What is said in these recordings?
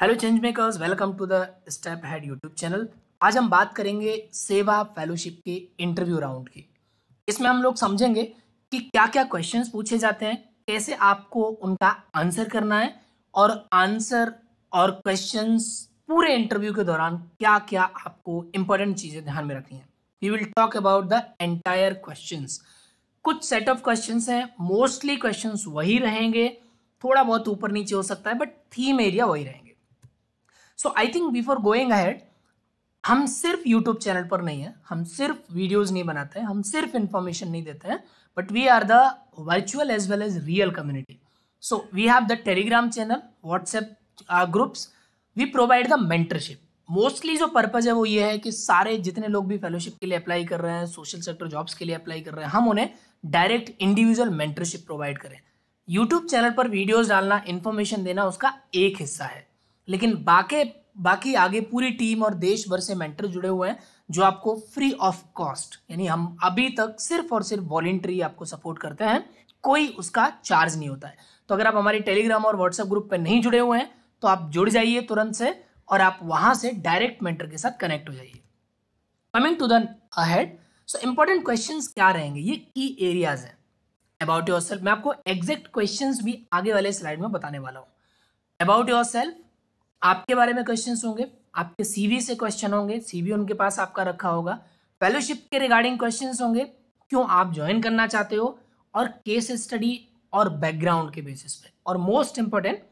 Hello change makers welcome to the step head YouTube channel आज हम बात करेंगे सेवा फेलोशिप के इंटरव्यू राउंड की इसमें हम लोग समझेंगे कि क्या क्या क्वेश्चंस पूछे जाते हैं कैसे आपको उनका आंसर करना है और आंसर और क्वेश्चंस पूरे इंटरव्यू के दौरान क्या क्या आपको इंपॉर्टेंट चीज़ें ध्यान में रखनी है we will talk about the entire question कुछ सेट ऑफ क्वेश्चन हैं मोस्टली क्वेश्चन वही रहेंगे थोड़ा बहुत ऊपर नीचे हो सकता है बट थीम एरिया वही रहेंगे so I think before going ahead हम सिर्फ यूट्यूब चैनल पर नहीं है हम सिर्फ वीडियोज़ नहीं बनाते हैं हम सिर्फ इन्फॉर्मेशन नहीं देते हैं but we are the virtual as well as real community so we have the Telegram channel WhatsApp groups we provide the mentorship mostly जो पर्पज़ है वो ये है कि सारे जितने लोग भी फेलोशिप के लिए अप्लाई कर रहे हैं सोशल सेक्टर जॉब्स के लिए अप्लाई कर रहे हैं हम उन्हें डायरेक्ट इंडिविजुअल मेंटरशिप प्रोवाइड करें यूट्यूब चैनल पर वीडियोज़ डालना इन्फॉर्मेशन देना उसका एक हिस्सा है लेकिन बाकी बाकी आगे पूरी टीम और देश भर से मेंटर जुड़े हुए हैं जो आपको फ्री ऑफ कॉस्ट यानी हम अभी तक सिर्फ और सिर्फ वॉलेंट्री आपको सपोर्ट करते हैं कोई उसका चार्ज नहीं होता है तो अगर आप हमारे टेलीग्राम और व्हाट्सएप ग्रुप पर नहीं जुड़े हुए हैं तो आप जुड़ जाइए तुरंत से और आप वहां से डायरेक्ट मेंटर के साथ कनेक्ट हो जाइए coming to the ahead so important question क्या रहेंगे ये की एरियाज हैं अबाउट योर सेल्फ मैं आपको एग्जैक्ट क्वेश्चन भी आगे वाले स्लाइड में बताने वाला हूँ अबाउट योर सेल्फ आपके बारे में क्वेश्चन होंगे आपके सीवी से क्वेश्चन होंगे सीवी उनके पास आपका रखा होगा फेलोशिप के रिगार्डिंग क्वेश्चन होंगे क्यों आप ज्वाइन करना चाहते हो और केस स्टडी और बैकग्राउंड के बेसिस पे और मोस्ट इंपॉर्टेंट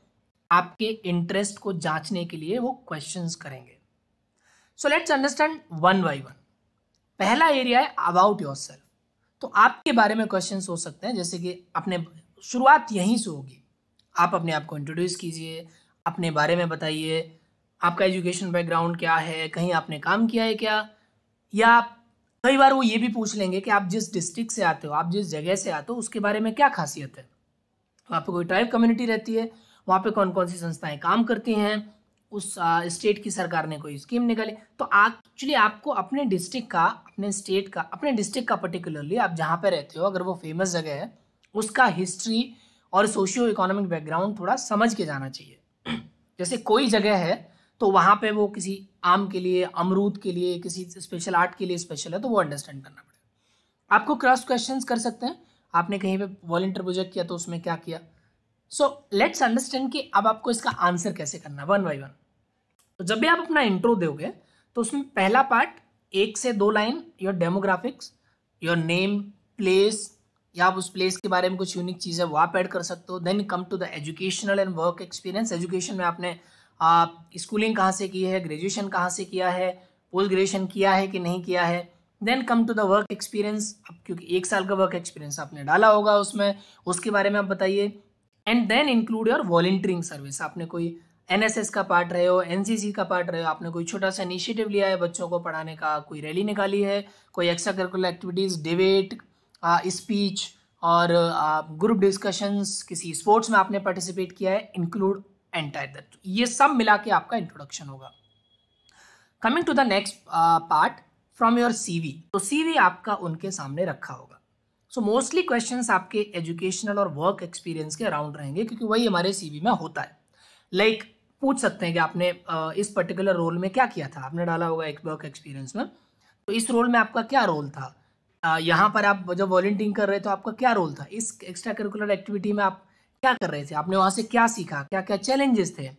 आपके इंटरेस्ट को जांचने के लिए वो क्वेश्चन करेंगे so let's understand one by one पहला एरिया है अबाउट योर सेल्फ तो आपके बारे में क्वेश्चन हो सकते हैं जैसे कि अपने शुरुआत यहीं से होगी आप अपने आप को इंट्रोड्यूस कीजिए अपने बारे में बताइए आपका एजुकेशन बैकग्राउंड क्या है कहीं आपने काम किया है क्या या आप कई बार वो ये भी पूछ लेंगे कि आप जिस डिस्ट्रिक्ट से आते हो आप जिस जगह से आते हो उसके बारे में क्या खासियत है वहाँ तो पे कोई ट्राइब कम्युनिटी रहती है वहाँ पे कौन कौन सी संस्थाएं काम करती हैं उस स्टेट की सरकार ने कोई स्कीम निकाली तो एक्चुअली आपको अपने डिस्ट्रिक्ट का अपने स्टेट का अपने डिस्ट्रिक्ट का पर्टिकुलरली आप जहाँ पर रहते हो अगर वो फेमस जगह है उसका हिस्ट्री और सोशियो इकोनॉमिक बैकग्राउंड थोड़ा समझ के जाना चाहिए जैसे कोई जगह है तो वहाँ पे वो किसी आम के लिए अमरूद के लिए किसी स्पेशल आर्ट के लिए स्पेशल है तो वो अंडरस्टैंड करना पड़ेगा आपको क्रॉस क्वेश्चन कर सकते हैं आपने कहीं पे वॉलेंटियर प्रोजेक्ट किया तो उसमें क्या किया सो लेट्स अंडरस्टैंड कि अब आपको इसका आंसर कैसे करना है वन बाई वन तो जब भी आप अपना इंट्रो दोगे तो उसमें पहला पार्ट एक से दो line your demographics your name place या आप उस प्लेस के बारे में कुछ यूनिक चीज़ है वो आप ऐड कर सकते हो then come to the educational and work experience education में आपने आप स्कूलिंग कहाँ से की है ग्रेजुएशन कहाँ से किया है पोस्ट ग्रेजुएशन किया है कि नहीं किया है then come to the work experience अब क्योंकि एक साल का वर्क एक्सपीरियंस आपने डाला होगा उसमें उसके बारे में आप बताइए and then include your volunteering service आपने कोई एन का पार्ट रहे हो एन का पार्ट रहे हो आपने कोई छोटा सा इनिशिएटिव लिया है बच्चों को पढ़ाने का कोई रैली निकाली है कोई extra curricular activities debate speech और ग्रुप डिस्कशंस किसी स्पोर्ट्स में आपने पार्टिसिपेट किया है इंक्लूड एंटायर दैट ये सब मिला के आपका इंट्रोडक्शन होगा coming to the next part from your C तो सी आपका उनके सामने रखा होगा सो मोस्टली क्वेश्चन आपके एजुकेशनल और वर्क एक्सपीरियंस के अराउंड रहेंगे क्योंकि वही हमारे सी में होता है लाइक like, पूछ सकते हैं कि आपने इस पर्टिकुलर रोल में क्या किया था आपने डाला होगा एक वर्क एक्सपीरियंस में तो इस रोल में आपका क्या रोल था यहाँ पर आप जब वॉलेंटियरिंग कर रहे थे आपका क्या रोल था इस एक्स्ट्रा करिकुलर एक्टिविटी में आप क्या कर रहे थे आपने वहाँ से क्या सीखा क्या क्या चैलेंजेस थे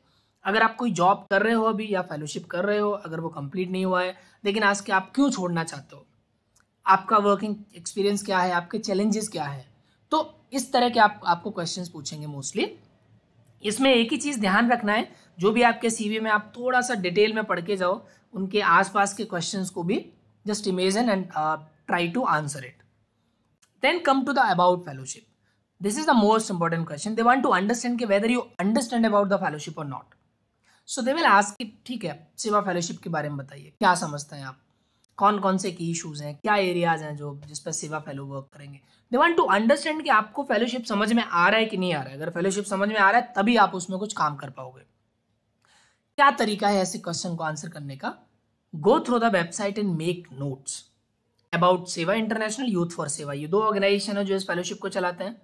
अगर आप कोई जॉब कर रहे हो अभी या फेलोशिप कर रहे हो अगर वो कंप्लीट नहीं हुआ है लेकिन आज के आप क्यों छोड़ना चाहते हो आपका वर्किंग एक्सपीरियंस क्या है आपके चैलेंजेस क्या है तो इस तरह के आप आपको क्वेश्चंस पूछेंगे मोस्टली इसमें एक ही चीज़ ध्यान रखना है जो भी आपके सीवी में आप थोड़ा सा डिटेल में पढ़ के जाओ उनके आसपास के क्वेश्चंस को भी just imagine and try to answer it. Then come to the about fellowship. This is the most important question. They want to understand whether you understand about the fellowship or not. So they will ask कि ठीक है सेवा fellowship के बारे में बताइए क्या समझते हैं आप कौन कौन से की इशूज़ हैं क्या एरियाज हैं जो जिस पर सेवा फेलो वर्क करेंगे दे वांट टू अंडरस्टैंड कि आपको फेलोशिप समझ में आ रहा है कि नहीं आ रहा है अगर फेलोशिप समझ में आ रहा है तभी आप उसमें कुछ काम कर पाओगे क्या तरीका है ऐसे क्वेश्चन को आंसर करने का go through the website and make notes about Seva international youth for Seva ये दो ऑर्गेनाइजेशन है जो इस फेलोशिप को चलाते हैं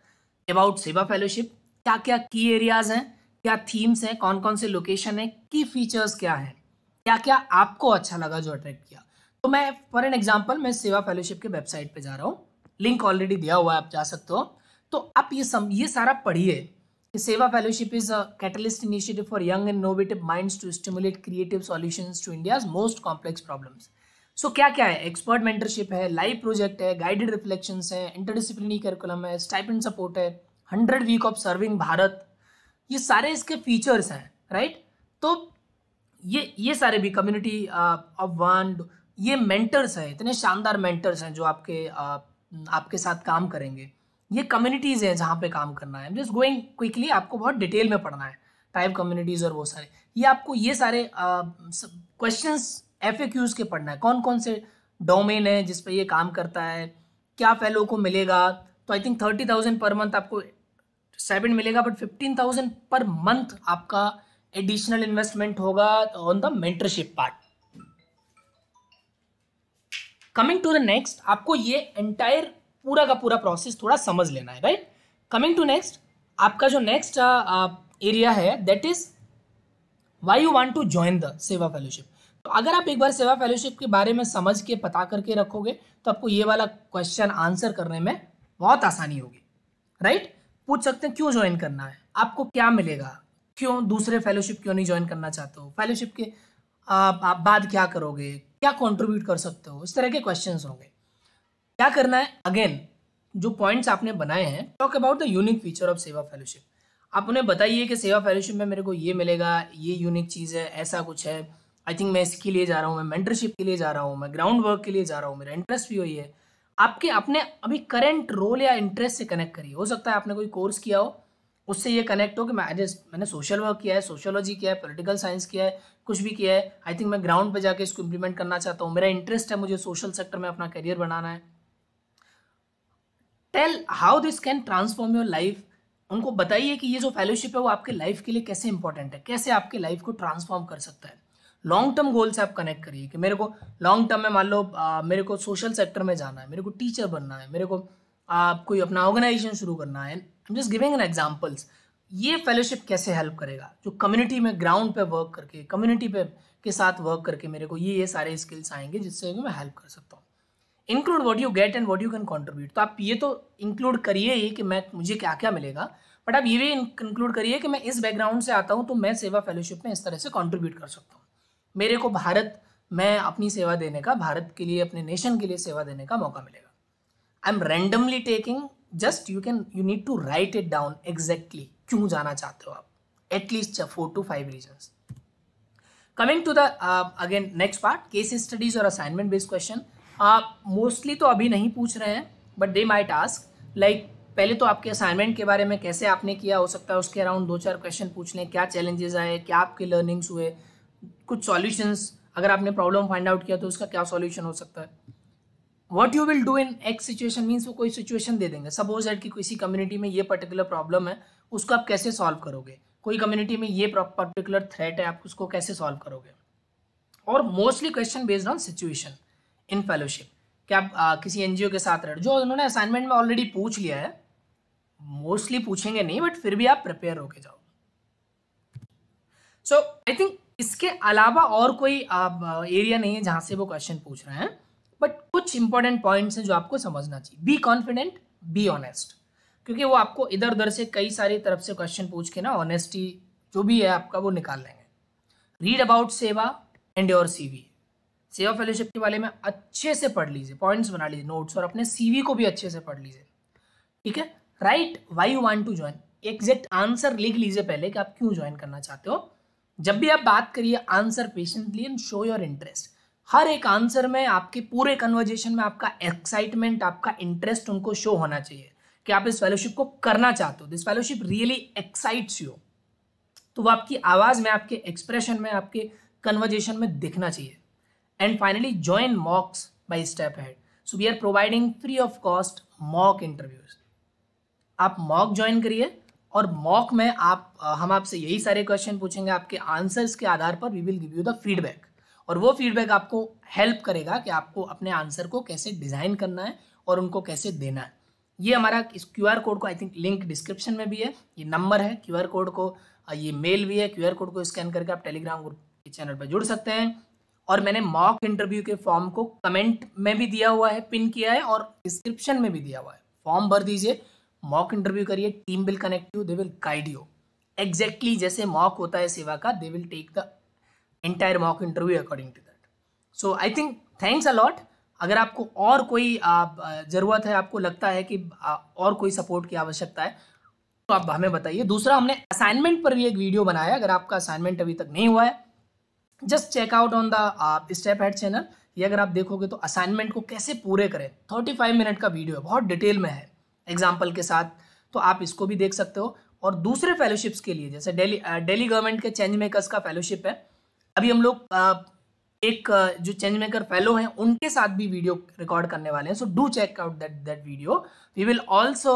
अबाउट सेवा फेलोशिप क्या क्या की एरियाज हैं क्या थीम्स हैं कौन कौन से लोकेशन है की फीचर्स क्या है क्या क्या आपको अच्छा लगा जो अट्रैक्ट किया तो मैं फॉर एन एग्जाम्पल मैं सेवा फेलोशिप के वेबसाइट पे जा रहा हूँ लिंक ऑलरेडी दिया हुआ है आप जा सकते हो तो आप ये सम ये सारा पढ़िए कि Seva fellowship is a catalyst initiative for young and innovative minds to stimulate creative solutions to India's most complex problems so so, क्या क्या है एक्सपर्ट मेंटरशिप है लाइव प्रोजेक्ट है गाइडेड रिफ्लेक्शंस है इंटरडिसिप्लिनरी करिकुलम है स्टाइपेंड सपोर्ट है hundred week of serving Bharat ये सारे इसके फीचर्स हैं राइट तो ये ये सारे भी कम्युनिटी ऑफ वन ये मेंटर्स हैं इतने शानदार मेंटर्स हैं जो आपके uh, आपके साथ काम करेंगे ये कम्युनिटीज़ हैं जहाँ पे काम करना है जस्ट गोइंग क्विकली आपको बहुत डिटेल में पढ़ना है टाइप कम्युनिटीज़ और वो सारे ये आपको ये सारे क्वेश्चंस uh, एफ के पढ़ना है कौन कौन से डोमेन है जिस पर ये काम करता है क्या फेलो को मिलेगा तो I think thirty thousand per month आपको सेवन मिलेगा but fifteen thousand per month आपका एडिशनल इन्वेस्टमेंट होगा on the mentorship part coming to the next आपको ये एंटायर पूरा का पूरा प्रोसेस थोड़ा समझ लेना है राइट कमिंग टू नेक्स्ट आपका जो नेक्स्ट एरिया है that is why you want to join the Seva fellowship तो अगर आप एक बार सेवा फेलोशिप के बारे में समझ के पता करके रखोगे तो आपको ये वाला क्वेश्चन आंसर करने में बहुत आसानी होगी राइट पूछ सकते हैं क्यों ज्वाइन करना है आपको क्या मिलेगा क्यों दूसरे फेलोशिप क्यों नहीं ज्वाइन करना चाहते हो फेलोशिप के आप बाद क्या करोगे क्या कंट्रीब्यूट कर सकते हो इस तरह के क्वेश्चन होंगे क्या करना है अगेन जो पॉइंट्स आपने बनाए हैं talk about the unique feature of Seva fellowship आप उन्हें बताइए कि सेवा फेलोशिप में मेरे को ये मिलेगा ये यूनिक चीज़ है ऐसा कुछ है आई थिंक मैं इसके लिए जा रहा हूँ मैं मेंटरशिप के लिए जा रहा हूँ मैं ग्राउंड वर्क के लिए जा रहा हूँ मेरा इंटरेस्ट भी वही है आपके अपने अभी करंट रोल या इंटरेस्ट से कनेक्ट करिए हो सकता है आपने कोई कोर्स किया हो उससे ये कनेक्ट हो कि मैं एज मैंने सोशल वर्क किया है सोशोलॉजी किया है पोलिटिकल साइंस किया है कुछ भी किया है आई थिंक मैं ग्राउंड पर जाकर इसको इम्प्लीमेंट करना चाहता हूँ मेरा इंटरेस्ट है मुझे सोशल सेक्टर में अपना करियर बनाना है tell how this can transform your life उनको बताइए कि ये जो फेलोशिप है वो आपके लाइफ के लिए कैसे इंपॉर्टेंट है कैसे आपके लाइफ को ट्रांसफॉर्म कर सकता है लॉन्ग टर्म गोल से आप कनेक्ट करिए कि मेरे को लॉन्ग टर्म में मान लो मेरे को सोशल सेक्टर में जाना है मेरे को टीचर बनना है मेरे को आप कोई अपना ऑर्गेनाइजेशन शुरू करना है I am just giving an examples ये फेलोशिप कैसे हेल्प करेगा जो कम्युनिटी में ग्राउंड पे वर्क करके कम्युनिटी पे के साथ वर्क करके मेरे को ये ये सारे स्किल्स आएंगे जिससे मैं हेल्प कर सकता हूँ include what you get and what you can contribute तो आप ये तो इंक्लूड करिए ही कि मैं मुझे क्या क्या मिलेगा बट आप ये भी इंक्लूड करिए कि मैं इस बैकग्राउंड से आता हूँ तो मैं सेवा फेलोशिप में इस तरह से कॉन्ट्रीब्यूट कर सकता हूँ मेरे को भारत मैं अपनी सेवा देने का भारत के लिए अपने नेशन के लिए सेवा देने का मौका मिलेगा I am randomly taking just you can you need to write it down exactly क्यों जाना चाहते हो आप at least four two five reason coming to the again next part case studies और असाइनमेंट बेस्ड क्वेश्चन मोस्टली तो अभी नहीं पूछ रहे हैं but they my task like पहले तो आपके असाइनमेंट के बारे में कैसे आपने किया हो सकता है उसके अराउंड दो चार क्वेश्चन पूछ लें क्या चैलेंजेस आए क्या आपके लर्निंग्स हुए कुछ सॉल्यूशंस अगर आपने प्रॉब्लम फाइंड आउट किया तो उसका क्या सॉल्यूशन हो सकता है what you will do in X situation means वो कोई सिचुएशन दे देंगे सपोज दैट कि किसी कम्युनिटी में ये पर्टिकुलर प्रॉब्लम है उसको आप कैसे सॉल्व करोगे कोई कम्युनिटी में ये पर्टिकुलर थ्रेट है आप उसको कैसे सॉल्व करोगे और mostly question based on situation in fellowship कि आप आ, किसी एनजीओ के साथ रह जो उन्होंने असाइनमेंट में ऑलरेडी पूछ लिया है मोस्टली पूछेंगे नहीं बट फिर भी आप प्रिपेयर होके जाओ सो आई थिंक इसके अलावा और कोई आप एरिया नहीं है जहाँ से वो क्वेश्चन पूछ रहे हैं बट कुछ इंपॉर्टेंट पॉइंट्स हैं जो आपको समझना चाहिए बी कॉन्फिडेंट बी ऑनेस्ट क्योंकि वो आपको इधर उधर से कई सारी तरफ से क्वेश्चन पूछ के ना ऑनेस्टी जो भी है आपका वो निकाल लेंगे read about Seva and your we Seva fellowship के बारे में अच्छे से पढ़ लीजिए पॉइंट्स बना लीजिए नोट्स और अपने वी को भी अच्छे से पढ़ लीजिए ठीक है right why you want to join exact answer लिख लीजिए पहले कि आप क्यों ज्वाइन करना चाहते हो जब भी आप बात करिए answer patiently and show your interest हर एक आंसर में आपके पूरे कन्वर्जेशन में आपका एक्साइटमेंट आपका इंटरेस्ट उनको शो होना चाहिए कि आप इस फेलोशिप को करना चाहते हो this fellowship really excites you तो वो आपकी आवाज़ में आपके एक्सप्रेशन में आपके कन्वर्जेशन में दिखना चाहिए and finally join mocks by step ahead so we are providing free of cost mock interviews आप मॉक ज्वाइन करिए और मॉक में आप हम आपसे यही सारे क्वेश्चन पूछेंगे आपके आंसर्स के आधार पर we will give you the feedback और वो फीडबैक आपको हेल्प करेगा कि आपको अपने आंसर को कैसे डिज़ाइन करना है और उनको कैसे देना है ये हमारा इस क्यू आर कोड को आई थिंक लिंक डिस्क्रिप्शन में भी है ये नंबर है क्यू आर कोड को ये मेल भी है क्यू आर कोड को स्कैन करके आप टेलीग्राम ग्रुप के चैनल पर जुड़ सकते हैं और मैंने मॉक इंटरव्यू के फॉर्म को कमेंट में भी दिया हुआ है पिन किया है और डिस्क्रिप्शन में भी दिया हुआ है फॉर्म भर दीजिए मॉक इंटरव्यू करिए team will connect you they will guide you exactly जैसे मॉक होता है सेवा का they will take the entire mock interview according to that so I think thanks a lot अगर आपको और कोई ज़रूरत है आपको लगता है कि और कोई सपोर्ट की आवश्यकता है तो आप हमें बताइए दूसरा हमने असाइनमेंट पर भी एक वीडियो बनाया अगर आपका असाइनमेंट अभी तक नहीं हुआ है just check out on the step ahead channel ये अगर आप देखोगे तो असाइनमेंट को कैसे पूरे करें थर्टी फाइव मिनट का वीडियो है बहुत डिटेल में है एग्जाम्पल के साथ तो आप इसको भी देख सकते हो और दूसरे फेलोशिप्स के लिए जैसे डेली डेली गवर्नमेंट के चेंज मेकर्स का फेलोशिप है अभी हम लोग एक जो चेंज मेकर फेलो हैं उनके साथ भी वीडियो रिकॉर्ड करने वाले हैं so do check out that that video we will also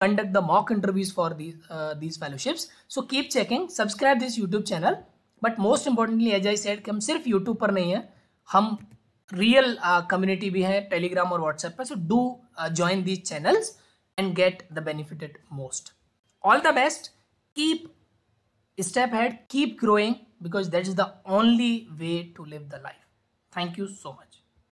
conduct the mock interviews for these fellowships so keep checking subscribe this YouTube channel but most importantly as I said कि हम सिर्फ YouTube पर नहीं है हम real community uh, भी है Telegram और व्हाट्सएप पर so do join these channels and get the benefited most all the best keep step ahead keep growing because that is the only way to live the life thank you so much